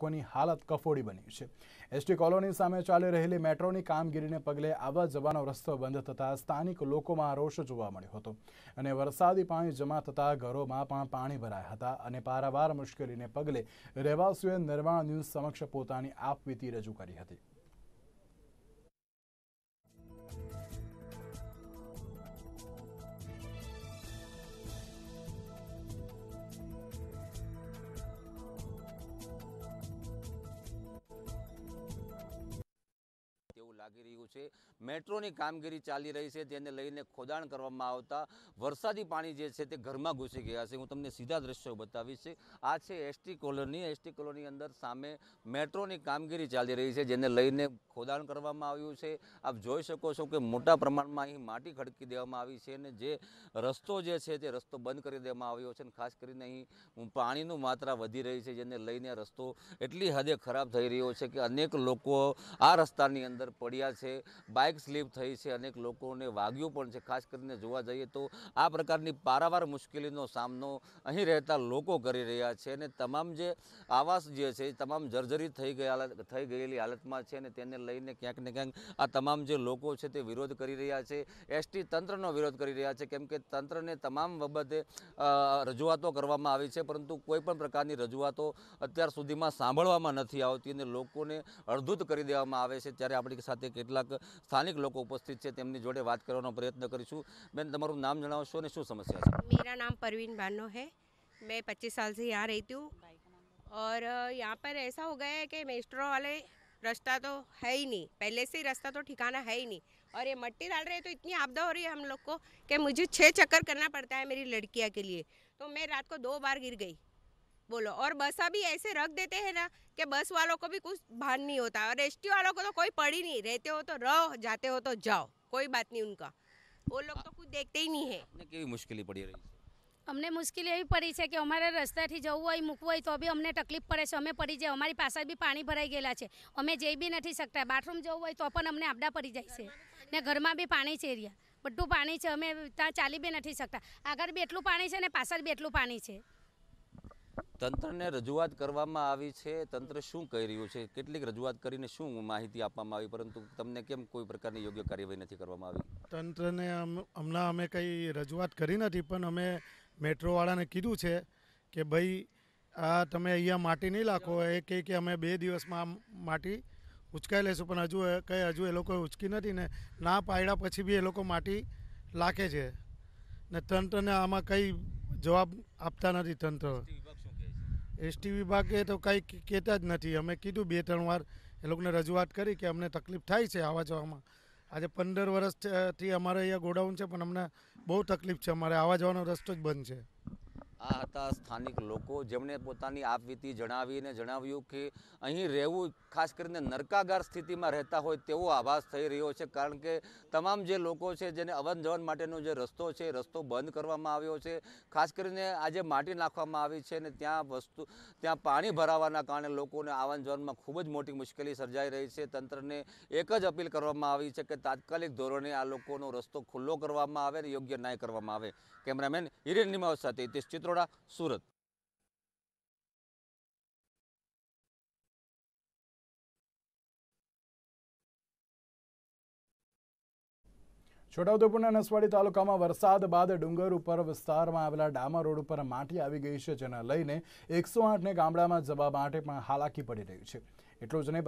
લોકોની હાલત કફોડી બની છે એસટી કોલોની સામે ચાલી રહેલી મેટ્રોની કામગીરીને પગલે આવા જવાનો રસ્તો બંધ થતાં સ્થાનિક લોકોમાં રોષ જોવા મળ્યો હતો અને વરસાદી પાણી જમા થતાં ઘરોમાં પણ પાણી ભરાયા હતા અને પારાવાર મુશ્કેલીને પગલે રહેવાસીઓએ નિર્માણ ન્યૂઝ સમક્ષ પોતાની આપવીતી રજૂ કરી હતી લાગી રહ્યું છે મેટ્રોની કામગીરી ચાલી રહી છે તેને લઈને ખોદાણ કરવામાં આવતા વરસાદી પાણી જે છે તે ઘરમાં ઘૂસી ગયા છે હું તમને સીધા દ્રશ્યો બતાવીશ આ છે એસટી કોલોની એસટી કોલોની અંદર સામે મેટ્રોની કામગીરી ચાલી રહી છે જેને લઈને ખોદાણ કરવામાં આવ્યું છે આપ જોઈ શકો છો કે મોટા પ્રમાણમાં અહીં માટી ખડકી દેવામાં આવી છે અને જે રસ્તો જે છે તે રસ્તો બંધ કરી દેવામાં આવ્યો છે અને ખાસ કરીને અહીં પાણીનું માત્રા વધી રહી છે જેને લઈને રસ્તો એટલી હદે ખરાબ થઈ રહ્યો છે કે અનેક લોકો આ રસ્તાની અંદર પડી પડ્યા છે બાઇક સ્લીપ થઈ છે અનેક લોકોને વાગ્યું પણ છે ખાસ કરીને જોવા જઈએ તો આ પ્રકારની પારાવાર મુશ્કેલીનો સામનો અહીં રહેતા લોકો કરી રહ્યા છે અને તમામ જે આવાસ જે છે તમામ જર્જરી થઈ ગયા થઈ ગયેલી હાલતમાં છે અને તેને લઈને ક્યાંક ને ક્યાંક આ તમામ જે લોકો છે તે વિરોધ કરી રહ્યા છે એસટી તંત્રનો વિરોધ કરી રહ્યા છે કેમ કે તંત્રને તમામ બાબતે રજૂઆતો કરવામાં આવી છે પરંતુ કોઈપણ પ્રકારની રજૂઆતો અત્યાર સુધીમાં સાંભળવામાં નથી આવતી અને લોકોને અડધૂત કરી દેવામાં આવે છે ત્યારે આપણી સાથે કેટલાક સ્થાનિક લોકો ઉપસ્થિત છે તેમની જોડે વાત કરવાનો પ્રયત્ન કરીશું મેં તમારું નામ જાણવા આવશો અને શું સમસ્યા છે મેરા નામ પરવીન બانو હે મે 25 સાલ સે યહ રહીતી હું ઓર યહ પર એસા હો ગાયા હે કે મેસ્ટ્રો વાલે રસ્તા તો હેઈ ની પહેલે સેઈ રસ્તા તો ઠીકાના હેઈ ની ઓર યે માટી ડાલ રહે હે તો ઇતની આફતા હો રહી હે હમ લોગ કો કે મુજે 6 ચક્કર karna padta hai meri ladkiya ke liye to main raat ko do baar gir gayi बोलो और बसा भी ऐसे रख देते हैं ना कि बस वालों को भी कुछ भान नहीं होता और एस वालों को तो कोई पड़ी नहीं रहते हो तो रहो जाते हो तो जाओ कोई बात नहीं उनका वो लोग तो कुछ देखते ही नहीं है કેવી મુશ્કેલી પડી રહી છે અમને મુશ્કેલી એવી પડી છે કે અમારે રસ્તાથી જવું હોય મૂકવું હોય તો બી અમને તકલીફ પડે છે અમે પડી જાય અમારી પાછળ બી પાણી ભરાઈ ગયેલા છે અમે જઈ બી નથી શકતા બાથરૂમ જવું હોય તો પણ અમને આપડા પડી જાય છે ને ઘરમાં બી પાણી છે રહ્યા બધું પાણી છે અમે ત્યાં ચાલી બી નથી શકતા આગળ બી એટલું પાણી છે ને પાછળ બી એટલું પાણી છે તંત્રને રજૂઆત કરવામાં આવી છે તંત્ર શું કહી રહ્યું છે કેટલીક રજૂઆત કરીને શું માહિતી આપવામાં આવી પરંતુ તમને કેમ કોઈ પ્રકારની યોગ્ય કાર્યવાહી નથી કરવામાં આવી તંત્રને હમણાં અમે કંઈ રજૂઆત કરી નથી પણ અમે મેટ્રોવાળાને કીધું છે કે ભાઈ આ તમે અહીંયા માટી નહીં નાખો એ કહે કે અમે બે દિવસમાં માટી ઉચકાઈ લેશું પણ હજુ કંઈ હજુ એ લોકો ઉચકી નથી ને ના પાડ્યા પછી બી એ લોકો માટી લાખે છે ને તંત્રને આમાં કંઈ જવાબ આપતા નથી તંત્ર એસટી વિભાગે તો કંઈ કહેતા જ નથી અમે કીધું બે ત્રણ વાર એ લોકોને રજૂઆત કરી કે અમને તકલીફ થાય છે આવવા જવામાં આજે પંદર વર્ષથી અમારે અહીંયા ગોડાઉન છે પણ અમને બહુ તકલીફ છે અમારે આવવા જવાનો રસ્તો જ બંધ છે આ હતા સ્થાનિક લોકો જેમણે પોતાની આપવીતી જણાવીને જણાવ્યું કે અહીં રહેવું ખાસ કરીને નરકાગાર સ્થિતિમાં રહેતા હોય તેવો આભાસ થઈ રહ્યો છે કારણ કે તમામ જે લોકો છે જેને અવન જવન માટેનો જે રસ્તો છે રસ્તો બંધ કરવામાં આવ્યો છે ખાસ કરીને આજે માટી નાખવામાં આવી છે અને ત્યાં વસ્તુ ત્યાં પાણી ભરાવાના કારણે લોકોને આવન જવનમાં ખૂબ જ મોટી મુશ્કેલી સર્જાઈ રહી છે તંત્રને એક જ અપીલ કરવામાં આવી છે કે તાત્કાલિક ધોરણે આ લોકોનો રસ્તો ખુલ્લો કરવામાં આવે અને યોગ્ય ન્યાય કરવામાં આવે કેમેરામેન હિરેન નિમાવ સાથે તે ચિત્ર કટરોડા સુરત છોટાઉદેપુરના નસવાડી તાલુકામાં વરસાદ બાદ ડુંગર ઉપર વિસ્તારમાં આવેલા ડામા રોડ ઉપર માટી આવી ગઈ છે જેના લઈને એકસો આઠને ગામડામાં જવા માટે પણ હાલાકી પડી રહી છે એટલું જ નહીં